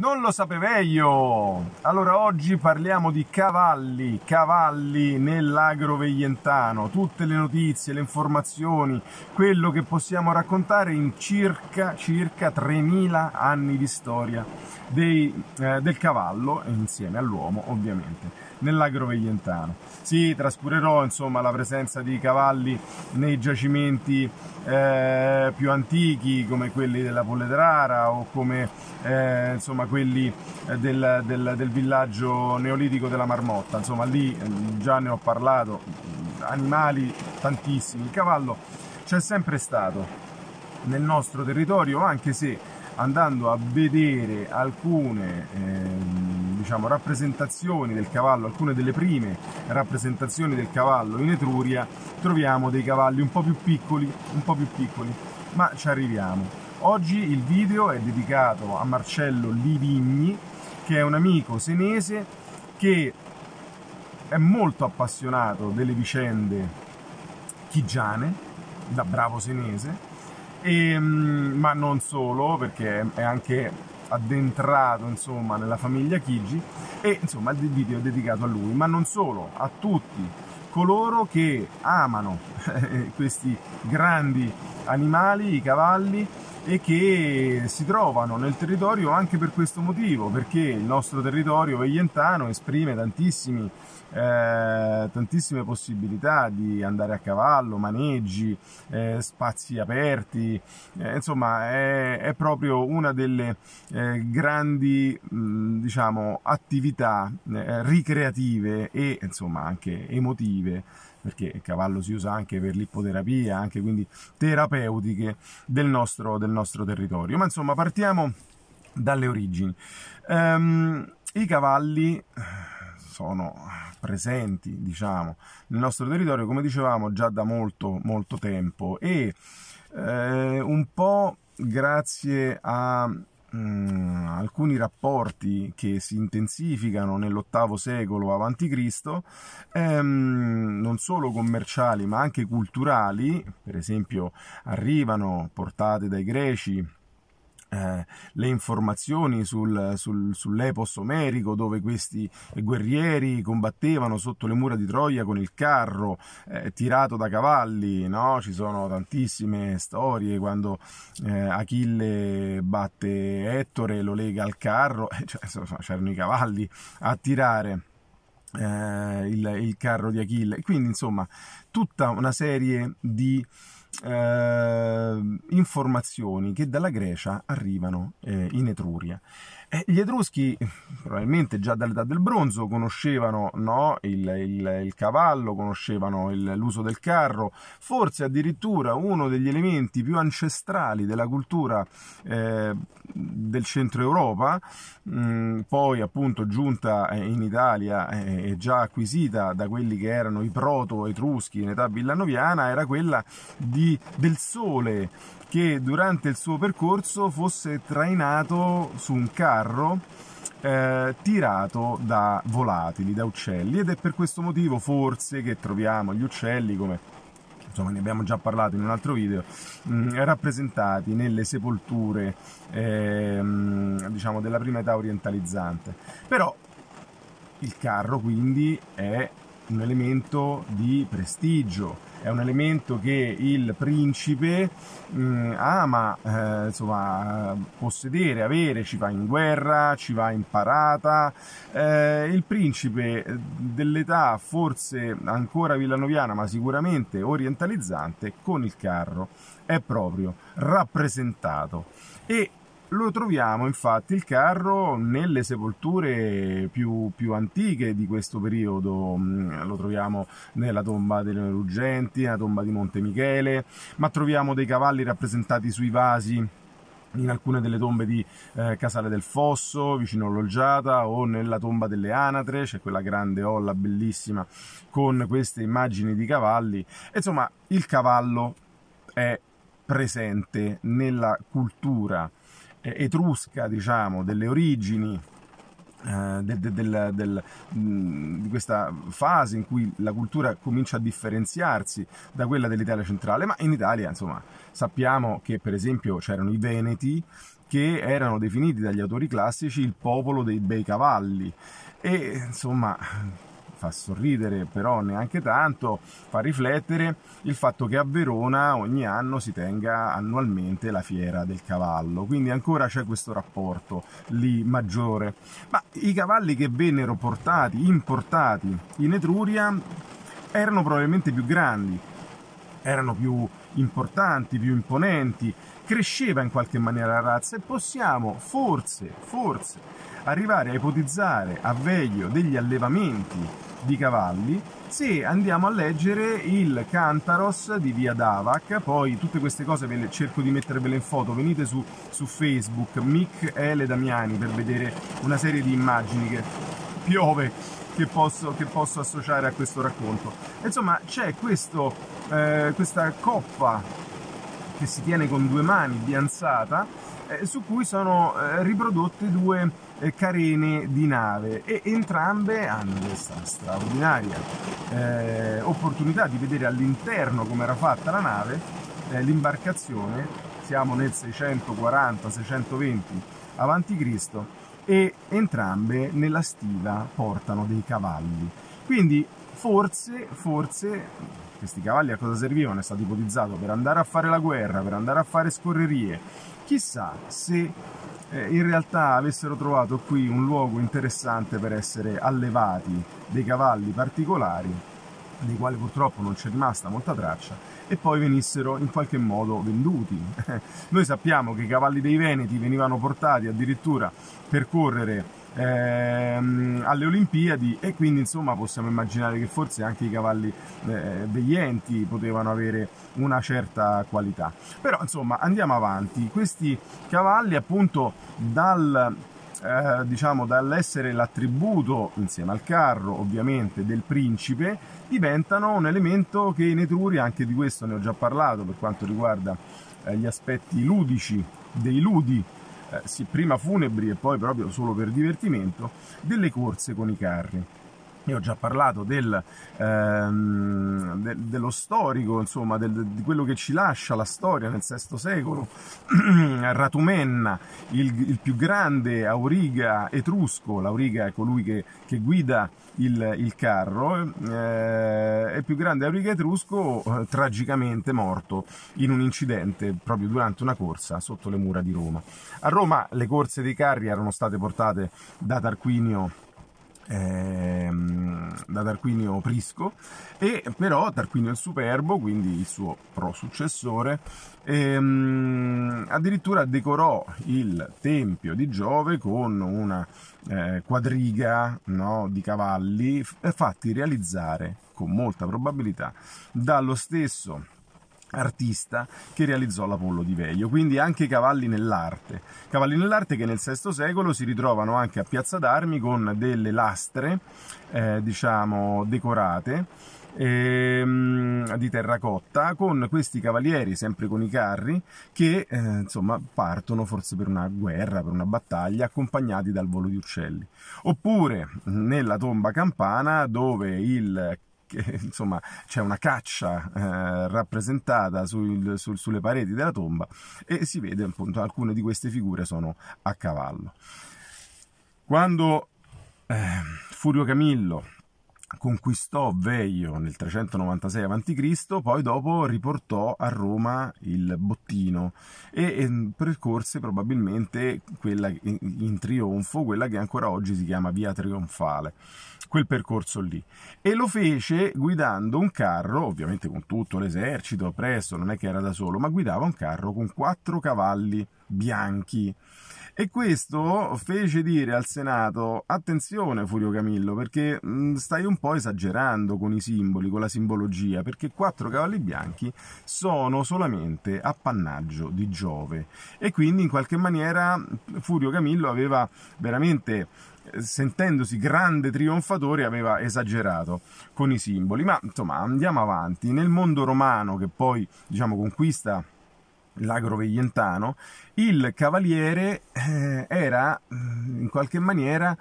Non lo sapevo io! Allora oggi parliamo di cavalli, cavalli nell'agro veglientano, tutte le notizie, le informazioni, quello che possiamo raccontare in circa, circa 3000 anni di storia dei, eh, del cavallo insieme all'uomo ovviamente nell'agro veglientano. Sì, trascurerò insomma la presenza di cavalli nei giacimenti eh, più antichi come quelli della Polledrara o come eh, insomma quelli eh, del, del, del villaggio neolitico della Marmotta, insomma lì eh, già ne ho parlato, animali tantissimi, il cavallo c'è sempre stato nel nostro territorio, anche se andando a vedere alcune eh, diciamo, rappresentazioni del cavallo, alcune delle prime rappresentazioni del cavallo in Etruria, troviamo dei cavalli un po' più piccoli, un po' più piccoli, ma ci arriviamo. Oggi il video è dedicato a Marcello Livigni, che è un amico senese che è molto appassionato delle vicende chigiane, da bravo senese, e, mm, ma non solo, perché è anche addentrato insomma, nella famiglia Chigi e insomma il video è dedicato a lui, ma non solo, a tutti coloro che amano questi grandi animali, i cavalli e che si trovano nel territorio anche per questo motivo, perché il nostro territorio veglientano esprime tantissimi, eh, tantissime possibilità di andare a cavallo, maneggi, eh, spazi aperti, eh, insomma è, è, proprio una delle eh, grandi mh, mm, diciamo, attività eh, ricreative e insomma anche emotive perché il cavallo si usa anche per l'ippoterapia, anche quindi terapeutiche del nostro, del nostro territorio. Ma insomma, partiamo dalle origini. Um, I cavalli eh, sono presenti, diciamo, nel nostro territorio, come dicevamo, già da molto, molto tempo e eh, un po' grazie a mh, mm, alcuni rapporti che si intensificano nell'VIII secolo a.C., ehm, non solo commerciali ma anche culturali, per esempio arrivano portate dai greci eh, le informazioni sul, sul, sull'epos omerico dove questi guerrieri combattevano sotto le mura di Troia con il carro eh, tirato da cavalli, no? ci sono tantissime storie quando eh, Achille batte Ettore, lo lega al carro, cioè, insomma, c'erano i cavalli a tirare. Eh, il, il, carro di Achille quindi insomma tutta una serie di eh, informazioni che dalla Grecia arrivano eh, in Etruria. Eh, gli Etruschi, probabilmente già dall'età del bronzo, conoscevano no, il, il, il, cavallo, conoscevano il, l'uso del carro, forse addirittura uno degli elementi più ancestrali della cultura eh, del centro Europa, mh, mm, poi appunto giunta eh, in Italia eh, e eh, già acquisita da quelli che erano i proto-etruschi in età villanoviana, era quella di, del sole che durante il suo percorso fosse trainato su un carro carro eh, tirato da volatili, da uccelli ed è per questo motivo forse che troviamo gli uccelli come insomma ne abbiamo già parlato in un altro video, mh, mm, rappresentati nelle sepolture eh, mh, diciamo della prima età orientalizzante. Però il carro quindi è un elemento di prestigio, è un elemento che il principe mh, mm, ama eh, insomma, possedere, avere, ci va in guerra, ci va in parata. Eh, il principe dell'età forse ancora villanoviana ma sicuramente orientalizzante con il carro è proprio rappresentato e lo troviamo infatti il carro nelle sepolture più, più, antiche di questo periodo, mm, lo troviamo nella tomba delle Ruggenti, nella tomba di Monte Michele, ma troviamo dei cavalli rappresentati sui vasi in alcune delle tombe di eh, Casale del Fosso, vicino all'Olgiata, o nella tomba delle Anatre, c'è quella grande olla bellissima con queste immagini di cavalli. Insomma, il cavallo è presente nella cultura eh, etrusca, diciamo, delle origini eh, del, del, del, di questa fase in cui la cultura comincia a differenziarsi da quella dell'Italia centrale, ma in Italia insomma sappiamo che per esempio c'erano i Veneti che erano definiti dagli autori classici il popolo dei bei cavalli e insomma fa sorridere però neanche tanto, fa riflettere il fatto che a Verona ogni anno si tenga annualmente la fiera del cavallo, quindi ancora c'è questo rapporto lì maggiore. Ma i cavalli che vennero portati, importati in Etruria erano probabilmente più grandi, erano più importanti, più imponenti, cresceva in qualche maniera la razza e possiamo forse, forse, arrivare a ipotizzare a veglio degli allevamenti di cavalli se andiamo a leggere il Cantaros di Via Davac, poi tutte queste cose ve le, cerco di mettervele in foto, venite su, su Facebook, Mick L. Damiani per vedere una serie di immagini che piove che posso, che posso associare a questo racconto. Insomma c'è eh, questa coppa che si tiene con due mani bianzata eh, su cui sono eh, riprodotte due eh, carene di nave e entrambe hanno questa straordinaria eh, opportunità di vedere all'interno come era fatta la nave, eh, l'imbarcazione, siamo nel 640-620 a.C. e entrambe nella stiva portano dei cavalli. Quindi forse, forse, questi cavalli a cosa servivano? È stato ipotizzato per andare a fare la guerra, per andare a fare scorrerie, Chissà se eh, in realtà avessero trovato qui un luogo interessante per essere allevati dei cavalli particolari, dei quali purtroppo non c'è rimasta molta traccia, e poi venissero in qualche modo venduti. Noi sappiamo che i cavalli dei Veneti venivano portati addirittura per correre ehm, alle Olimpiadi e quindi insomma possiamo immaginare che forse anche i cavalli eh, veglienti potevano avere una certa qualità. Però insomma andiamo avanti, questi cavalli appunto dal eh, diciamo dall'essere l'attributo insieme al carro ovviamente del principe diventano un elemento che in Etruria anche di questo ne ho già parlato per quanto riguarda eh, gli aspetti ludici dei ludi eh, sì, prima funebri e poi proprio solo per divertimento, delle corse con i carri. Io ho già parlato del, ehm, de, dello storico, insomma, del, di quello che ci lascia la storia nel VI secolo. Ratumenna, il, il, più grande auriga etrusco, l'auriga è colui che, che guida il, il carro, eh, il più grande auriga etrusco eh, tragicamente morto in un incidente proprio durante una corsa sotto le mura di Roma. A Roma le corse dei carri erano state portate da Tarquinio ehm, da Tarquinio Prisco e però Tarquinio il Superbo, quindi il suo prosuccessore, ehm, addirittura decorò il tempio di Giove con una eh, quadriga no, di cavalli fatti realizzare con molta probabilità dallo stesso artista che realizzò l'Apollo di Veglio, quindi anche i cavalli nell'arte. Cavalli nell'arte che nel VI secolo si ritrovano anche a Piazza d'Armi con delle lastre, eh, diciamo, decorate ehm, di terracotta con questi cavalieri sempre con i carri che eh, insomma partono forse per una guerra per una battaglia accompagnati dal volo di uccelli oppure nella tomba campana dove il che insomma c'è una caccia eh, rappresentata sul, sul, sulle pareti della tomba e si vede appunto alcune di queste figure sono a cavallo. Quando eh, Furio Camillo conquistò Veio nel 396 a.C., poi dopo riportò a Roma il bottino e, mm, percorse probabilmente quella, in trionfo quella che ancora oggi si chiama Via Trionfale, quel percorso lì. E lo fece guidando un carro, ovviamente con tutto l'esercito appresso, non è che era da solo, ma guidava un carro con quattro cavalli bianchi e questo fece dire al Senato: attenzione, Furio Camillo, perché mhmm, stai un po' esagerando con i simboli, con la simbologia, perché quattro cavalli bianchi sono solamente appannaggio di Giove. E quindi in qualche maniera Furio Camillo aveva veramente eh, sentendosi grande trionfatore, aveva esagerato con i simboli. Ma insomma, andiamo avanti. Nel mondo romano, che poi diciamo conquista l'agroveglientano, il cavaliere eh, era mm, in qualche maniera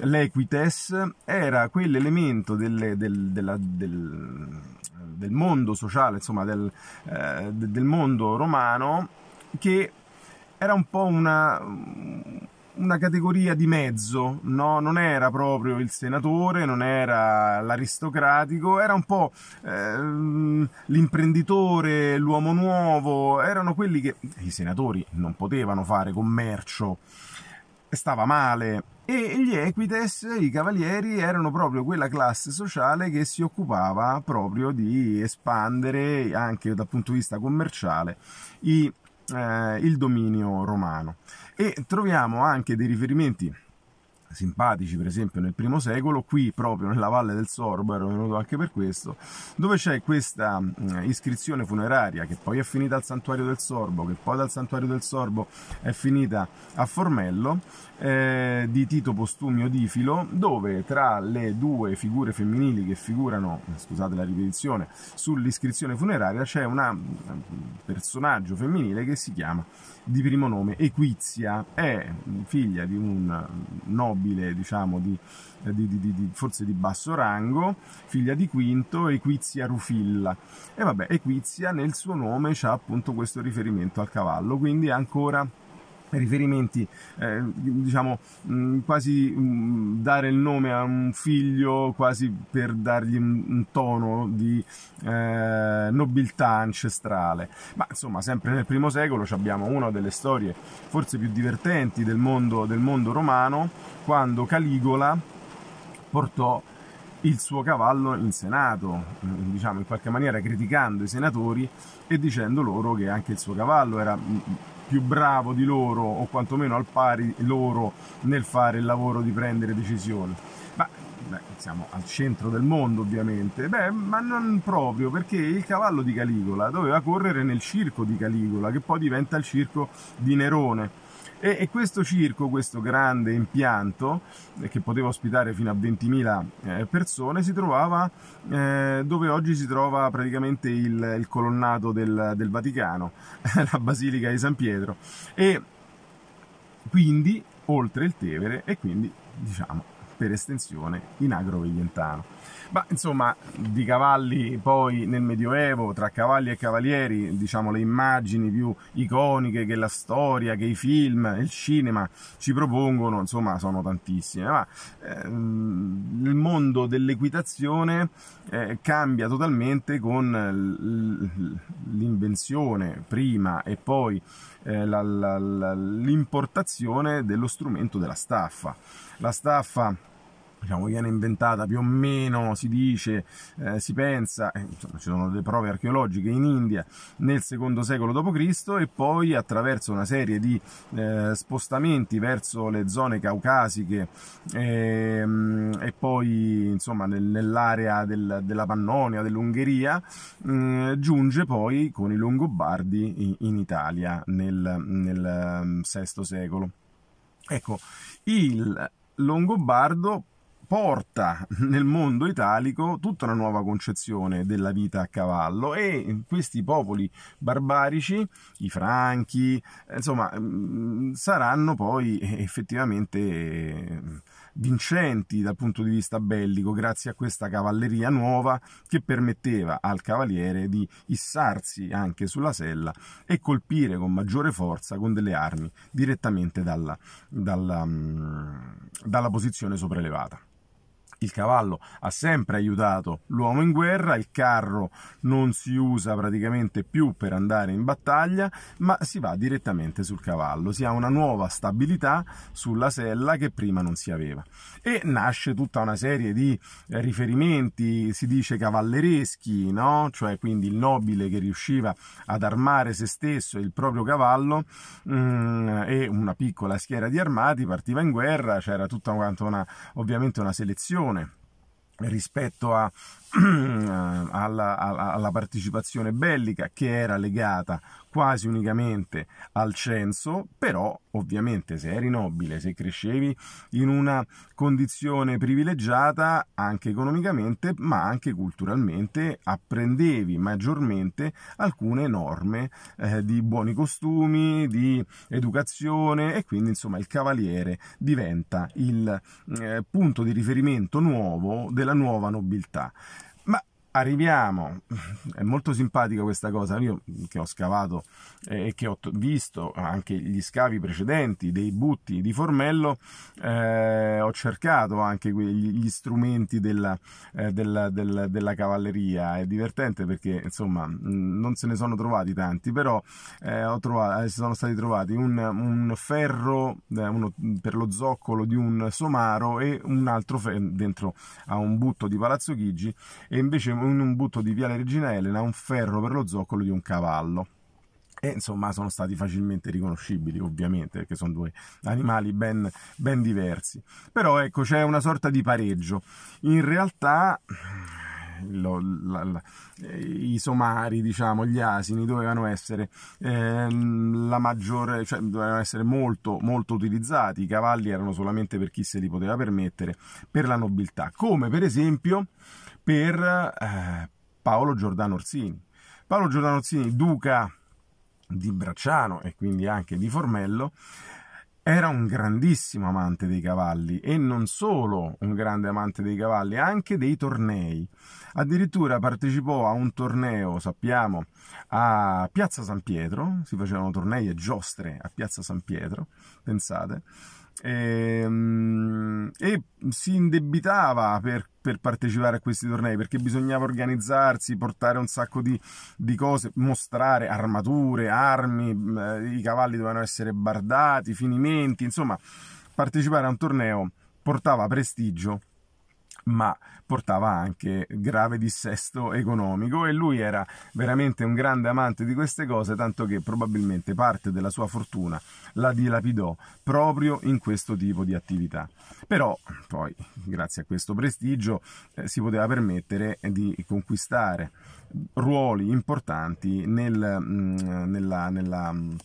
l'equites, era quell'elemento delle, del, della, del, del, mondo sociale, insomma del, eh, del mondo romano, che era un po' una, una categoria di mezzo, no? non era proprio il senatore, non era l'aristocratico, era un po' eh, l'imprenditore, l'uomo nuovo, erano quelli che i senatori non potevano fare commercio, stava male. E gli equites, i cavalieri, erano proprio quella classe sociale che si occupava proprio di espandere anche dal punto di vista commerciale i eh, il dominio romano. E troviamo anche dei riferimenti simpatici per esempio nel primo secolo, qui proprio nella Valle del Sorbo, ero venuto anche per questo, dove c'è questa mm, iscrizione funeraria che poi è finita al santuario del Sorbo, che poi dal santuario del Sorbo è finita a Formello, eh, di Tito Postumio di Filo, dove tra le due figure femminili che figurano, eh, scusate la ripetizione, sull'iscrizione funeraria c'è un mm, personaggio femminile che si chiama di primo nome Equizia è figlia di un nobile, diciamo, di, di, di, forse di basso rango, figlia di Quinto, Equizia Rufilla. E vabbè, Equizia nel suo nome c'ha appunto questo riferimento al cavallo, quindi ancora riferimenti, eh, diciamo mm, quasi mm, dare il nome a un figlio quasi per dargli un, un tono di eh, nobiltà ancestrale. Ma insomma, sempre nel primo secolo abbiamo una delle storie forse più divertenti del mondo, del mondo romano, quando Caligola portò il suo cavallo in Senato, mm, diciamo in qualche maniera criticando i senatori e dicendo loro che anche il suo cavallo era più bravo di loro o quantomeno al pari loro nel fare il lavoro di prendere decisioni. Ma beh, siamo al centro del mondo ovviamente, beh, ma non proprio perché il cavallo di Caligola doveva correre nel circo di Caligola che poi diventa il circo di Nerone e, e questo circo, questo grande impianto, eh, che poteva ospitare fino a 20.000 eh, persone, si trovava eh, dove oggi si trova praticamente il, il colonnato del, del Vaticano, la Basilica di San Pietro. E quindi oltre il Tevere e quindi diciamo per estensione in agro Ma insomma, di cavalli poi nel Medioevo, tra cavalli e cavalieri, diciamo le immagini più iconiche che la storia, che i film, il cinema ci propongono, insomma, sono tantissime. Ma ehm, il mondo dell'equitazione eh, cambia totalmente con l'invenzione prima e poi eh, la, la, la, l'importazione dello strumento della staffa. La staffa diciamo, viene inventata più o meno, si dice, eh, si pensa, eh, insomma, ci sono delle prove archeologiche in India nel secondo secolo d.C. e poi attraverso una serie di eh, spostamenti verso le zone caucasiche ehm, e poi insomma nel, nell'area del, della Pannonia, dell'Ungheria, mm, giunge poi con i Longobardi in, in Italia nel, nel VI mm, secolo. Ecco, il Longobardo porta nel mondo italico tutta una nuova concezione della vita a cavallo e questi popoli barbarici, i franchi, insomma, mm, saranno poi effettivamente eh, vincenti dal punto di vista bellico grazie a questa cavalleria nuova che permetteva al cavaliere di issarsi anche sulla sella e colpire con maggiore forza con delle armi direttamente dalla, dalla, mm, dalla posizione sopraelevata il cavallo ha sempre aiutato l'uomo in guerra, il carro non si usa praticamente più per andare in battaglia, ma si va direttamente sul cavallo, si ha una nuova stabilità sulla sella che prima non si aveva. E nasce tutta una serie di riferimenti, si dice cavallereschi, no? cioè quindi il nobile che riusciva ad armare se stesso e il proprio cavallo mm, e una piccola schiera di armati partiva in guerra, c'era tutta una, ovviamente una selezione padrone rispetto a alla, alla, partecipazione bellica che era legata quasi unicamente al censo, però ovviamente se eri nobile, se crescevi in una condizione privilegiata anche economicamente ma anche culturalmente apprendevi maggiormente alcune norme eh, di buoni costumi, di educazione e quindi insomma il cavaliere diventa il eh, punto di riferimento nuovo della nuova nobiltà arriviamo, è molto simpatica questa cosa, io che ho scavato e eh, che ho visto anche gli scavi precedenti dei butti di Formello, eh, ho cercato anche gli strumenti della, eh, della, della, della, cavalleria, è divertente perché insomma non se ne sono trovati tanti, però eh, trovato, eh, sono stati trovati un, un ferro eh, uno per lo zoccolo di un somaro e un altro ferro dentro a un butto di Palazzo Chigi e invece un in un butto di Viale Regina Elena un ferro per lo zoccolo di un cavallo. E insomma sono stati facilmente riconoscibili ovviamente perché sono due animali ben, ben diversi. Però ecco c'è una sorta di pareggio. In realtà lo, la, la, i somari, diciamo, gli asini dovevano essere eh, la maggiore, cioè dovevano essere molto, molto utilizzati. I cavalli erano solamente per chi se li poteva permettere, per la nobiltà, come per esempio per eh, Paolo Giordano Orsini. Paolo Giordano Orsini, duca di Bracciano e quindi anche di Formello, era un grandissimo amante dei cavalli e non solo un grande amante dei cavalli, anche dei tornei. Addirittura partecipò a un torneo, sappiamo, a Piazza San Pietro, si facevano tornei e giostre a Piazza San Pietro, pensate, e, ehm, e si indebitava per, per, partecipare a questi tornei perché bisognava organizzarsi, portare un sacco di, di cose, mostrare armature, armi, eh, i cavalli dovevano essere bardati, finimenti, insomma partecipare a un torneo portava prestigio ma portava anche grave dissesto economico e lui era veramente un grande amante di queste cose, tanto che probabilmente parte della sua fortuna la dilapidò proprio in questo tipo di attività. Però poi, grazie a questo prestigio, eh, si poteva permettere di conquistare ruoli importanti nel, mh, mm, nella, nella, mh,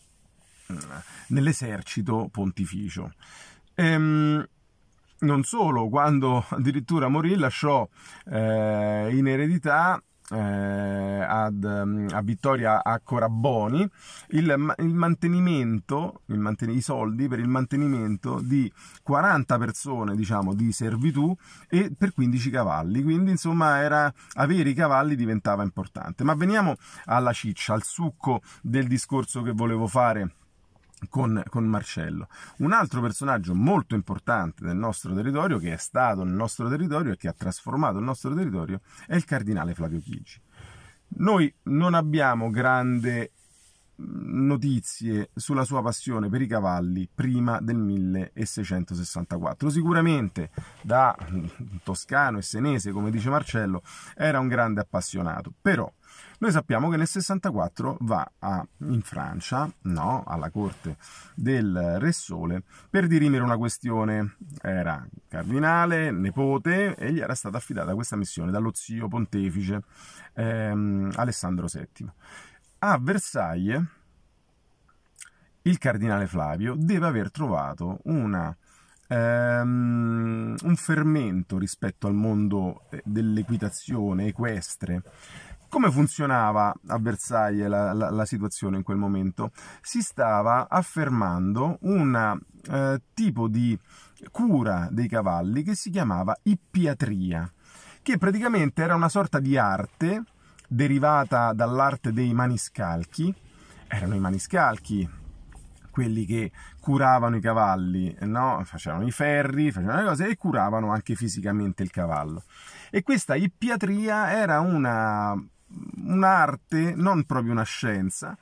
mm, nell'esercito pontificio. Ehm, non solo, quando addirittura morì lasciò eh, in eredità eh, ad, mm, a Vittoria a Coraboni il, il mantenimento, il manten- i soldi per il mantenimento di 40 persone diciamo di servitù e per 15 cavalli quindi insomma era, avere i cavalli diventava importante ma veniamo alla ciccia al succo del discorso che volevo fare con, con, Marcello. Un altro personaggio molto importante del nostro territorio, che è stato nel nostro territorio e che ha trasformato il nostro territorio, è il cardinale Flavio Chigi. Noi non abbiamo grande notizie sulla sua passione per i cavalli prima del 1664. Sicuramente da toscano e senese, come dice Marcello, era un grande appassionato, però noi sappiamo che nel 64 va a, in Francia, no, alla corte del Re Sole, per dirimere una questione. Era cardinale, nepote, e gli era stata affidata questa missione dallo zio pontefice ehm, Alessandro VII a Versailles il cardinale Flavio deve aver trovato una, um, un fermento rispetto al mondo eh, dell'equitazione equestre. Come funzionava a Versailles la, la, la situazione in quel momento? Si stava affermando un uh, eh, tipo di cura dei cavalli che si chiamava ippiatria, che praticamente era una sorta di arte derivata dall'arte dei maniscalchi. Erano i maniscalchi quelli che curavano i cavalli, no? facevano i ferri, facevano le cose e curavano anche fisicamente il cavallo. E questa ippiatria era una, un'arte, non proprio una scienza,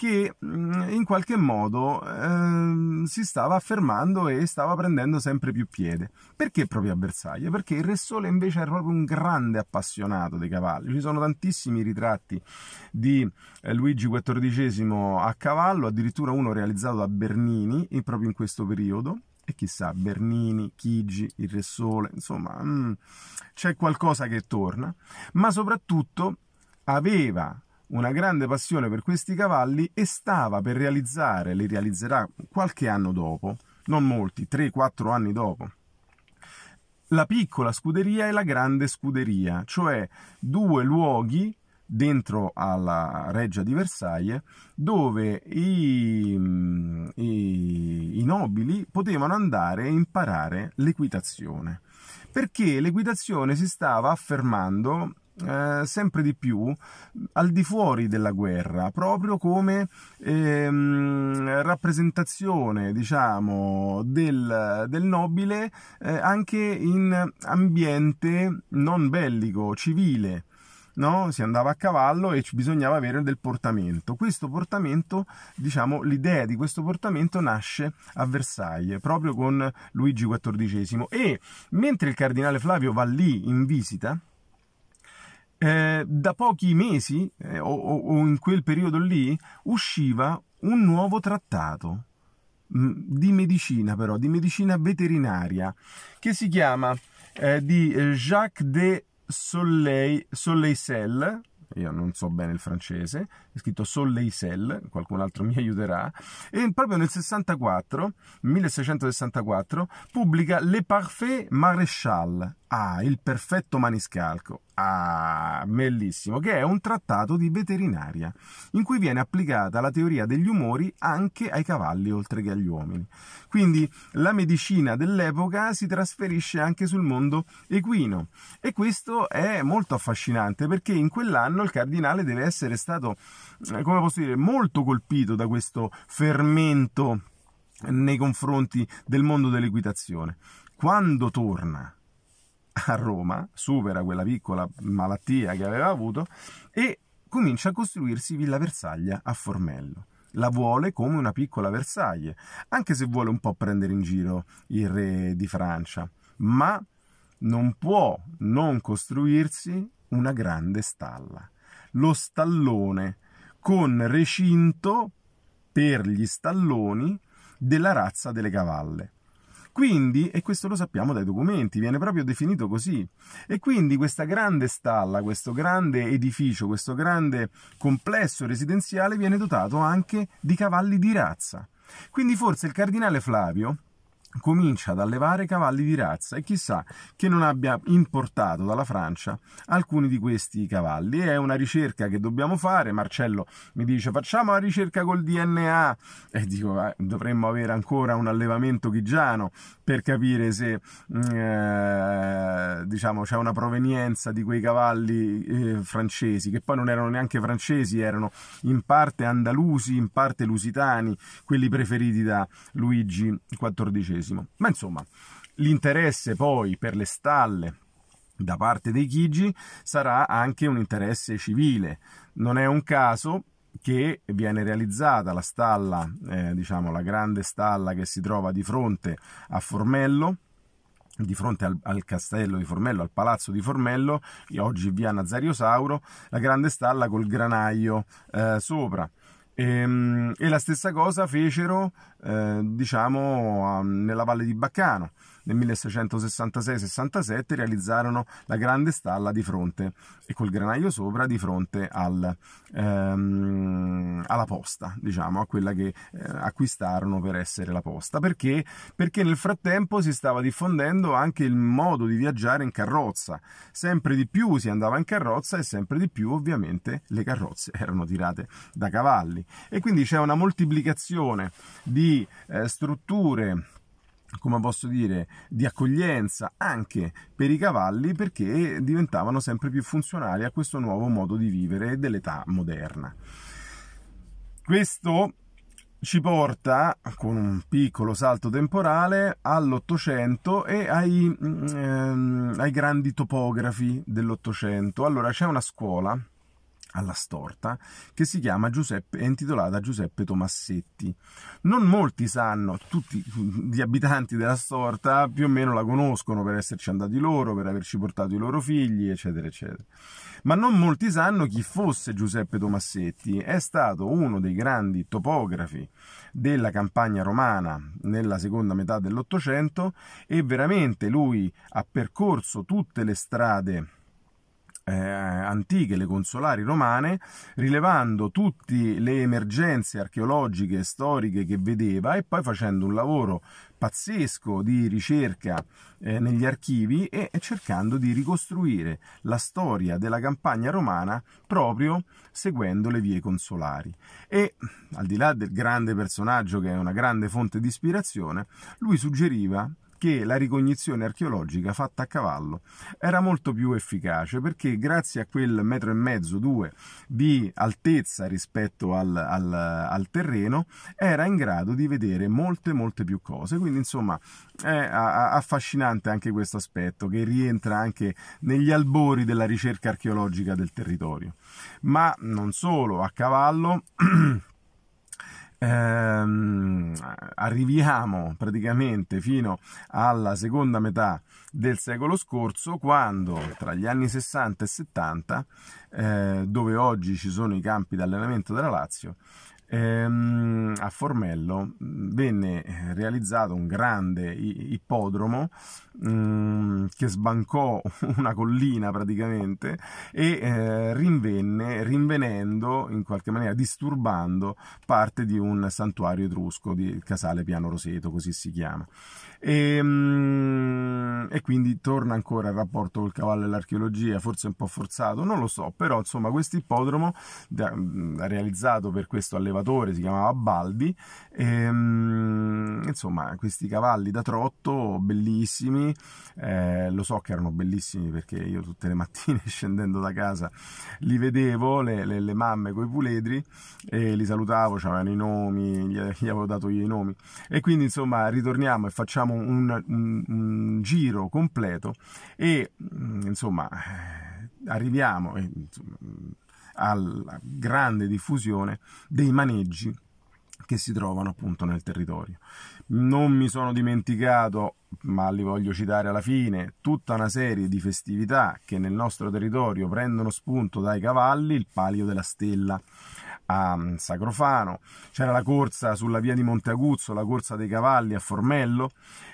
che mm, in qualche modo eh, si stava affermando e stava prendendo sempre più piede. Perché proprio a Bersaglia? Perché il Re Sole invece era proprio un grande appassionato dei cavalli. Ci sono tantissimi ritratti di eh, Luigi XIV a cavallo, addirittura uno realizzato da Bernini proprio in questo periodo. E chissà, Bernini, Chigi, il Re Sole, insomma, mm, c'è qualcosa che torna, ma soprattutto aveva una grande passione per questi cavalli e stava per realizzare, li realizzerà qualche anno dopo, non molti, 3-4 anni dopo, la piccola scuderia e la grande scuderia, cioè due luoghi dentro alla reggia di Versailles dove i, i, i nobili potevano andare e imparare l'equitazione perché l'equitazione si stava affermando eh, sempre di più al di fuori della guerra, proprio come ehm, rappresentazione diciamo, del, del nobile eh, anche in ambiente non bellico, civile. No? si andava a cavallo e bisognava avere del portamento. Questo portamento, diciamo, l'idea di questo portamento nasce a Versailles, proprio con Luigi XIV. E mentre il cardinale Flavio va lì in visita, eh, da pochi mesi, eh, o, o, in quel periodo lì, usciva un nuovo trattato mm, di medicina però, di medicina veterinaria, che si chiama eh, di eh, Jacques de Soleil, Soleil io non so bene il francese, è scritto Soleil qualcun altro mi aiuterà, e proprio nel 64, 1664, pubblica Le Parfait Maréchal, ha il perfetto maniscalco, ah, bellissimo, che è un trattato di veterinaria in cui viene applicata la teoria degli umori anche ai cavalli oltre che agli uomini. Quindi la medicina dell'epoca si trasferisce anche sul mondo equino e questo è molto affascinante perché in quell'anno il cardinale deve essere stato, eh, come posso dire, molto colpito da questo fermento nei confronti del mondo dell'equitazione. Quando torna a Roma, supera quella piccola malattia che aveva avuto e comincia a costruirsi Villa Versaglia a Formello. La vuole come una piccola Versailles, anche se vuole un po' prendere in giro il re di Francia, ma non può non costruirsi una grande stalla. Lo stallone con recinto per gli stalloni della razza delle cavalle. Quindi, e questo lo sappiamo dai documenti, viene proprio definito così. E quindi questa grande stalla, questo grande edificio, questo grande complesso residenziale viene dotato anche di cavalli di razza. Quindi forse il cardinale Flavio comincia ad allevare cavalli di razza e chissà che non abbia importato dalla Francia alcuni di questi cavalli. È una ricerca che dobbiamo fare. Marcello mi dice facciamo la ricerca col DNA e dico eh, dovremmo avere ancora un allevamento ghigiano per capire se mm, eh, diciamo c'è una provenienza di quei cavalli eh, francesi che poi non erano neanche francesi, erano in parte andalusi, in parte lusitani, quelli preferiti da Luigi XIV diciottesimo. Ma insomma, l'interesse poi per le stalle da parte dei Chigi sarà anche un interesse civile. Non è un caso che viene realizzata la stalla, eh, diciamo la grande stalla che si trova di fronte a Formello, di fronte al, al, castello di Formello, al palazzo di Formello, oggi via Nazario Sauro, la grande stalla col granaio eh, sopra. E, ehm, e la stessa cosa fecero, eh, diciamo, nella valle di Baccano nel 1666-67 realizzarono la grande stalla di fronte e col granaio sopra di fronte al, ehm, alla posta, diciamo, a quella che eh, acquistarono per essere la posta. Perché? Perché nel frattempo si stava diffondendo anche il modo di viaggiare in carrozza. Sempre di più si andava in carrozza e sempre di più ovviamente le carrozze erano tirate da cavalli. E quindi c'è una moltiplicazione di eh, strutture come posso dire, di accoglienza anche per i cavalli perché diventavano sempre più funzionali a questo nuovo modo di vivere dell'età moderna. Questo ci porta con un piccolo salto temporale all'Ottocento e ai, mm, ehm, ai grandi topografi dell'Ottocento. Allora c'è una scuola alla storta che si chiama Giuseppe, è intitolata Giuseppe Tomassetti. Non molti sanno, tutti gli abitanti della storta più o meno la conoscono per esserci andati loro, per averci portato i loro figli, eccetera, eccetera. Ma non molti sanno chi fosse Giuseppe Tomassetti, è stato uno dei grandi topografi della campagna romana nella seconda metà dell'Ottocento e veramente lui ha percorso tutte le strade eh, antiche, le consolari romane, rilevando tutte le emergenze archeologiche e storiche che vedeva e poi facendo un lavoro pazzesco di ricerca eh, negli archivi e cercando di ricostruire la storia della campagna romana proprio seguendo le vie consolari. E al di là del grande personaggio che è una grande fonte di ispirazione, lui suggeriva che la ricognizione archeologica fatta a cavallo era molto più efficace perché grazie a quel metro e mezzo, due di altezza rispetto al, al, al terreno era in grado di vedere molte molte più cose. Quindi insomma è affascinante anche questo aspetto che rientra anche negli albori della ricerca archeologica del territorio. Ma non solo, a cavallo... ehm, arriviamo praticamente fino alla seconda metà del secolo scorso, quando tra gli anni 60 e 70, eh, dove oggi ci sono i campi di allenamento della Lazio, ehm, a Formello mm, venne eh, realizzato un grande ippodromo Mm, che sbancò una collina praticamente e eh, rinvenne, rinvenendo in qualche maniera, disturbando parte di un santuario etrusco di Casale Piano Roseto, così si chiama. E, ehm, mh, e quindi torna ancora il rapporto col cavallo e l'archeologia, forse un po' forzato, non lo so, però insomma questo ippodromo da, realizzato per questo allevatore, si chiamava Baldi, e, ehm, mh, insomma questi cavalli da trotto bellissimi eh, lo so che erano bellissimi perché io tutte le mattine scendendo da casa li vedevo, le, le, le mamme con i puledri e li salutavo, avevano i nomi, gli, gli, avevo dato io i nomi e quindi insomma ritorniamo e facciamo un, un, un giro completo e mm, insomma eh, arriviamo... Eh, insomma, mm, alla grande diffusione dei maneggi che si trovano appunto nel territorio. Non mi sono dimenticato, ma li voglio citare alla fine, tutta una serie di festività che nel nostro territorio prendono spunto dai cavalli, il palio della stella a mm, Sacrofano, c'era la corsa sulla via di Monteaguzzo, la corsa dei cavalli a Formello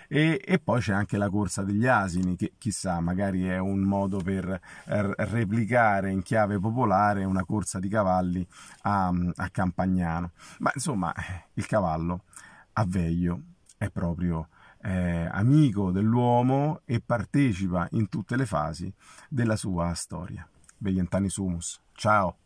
e, e poi c'è anche la corsa degli asini, che chissà, magari è un modo per eh, replicare in chiave popolare una corsa di cavalli a, mm, a Campagnano. Ma insomma, il cavallo a Veglio è proprio... Eh, amico dell'uomo e partecipa in tutte le fasi della sua storia. Veglientani Sumus. Ciao!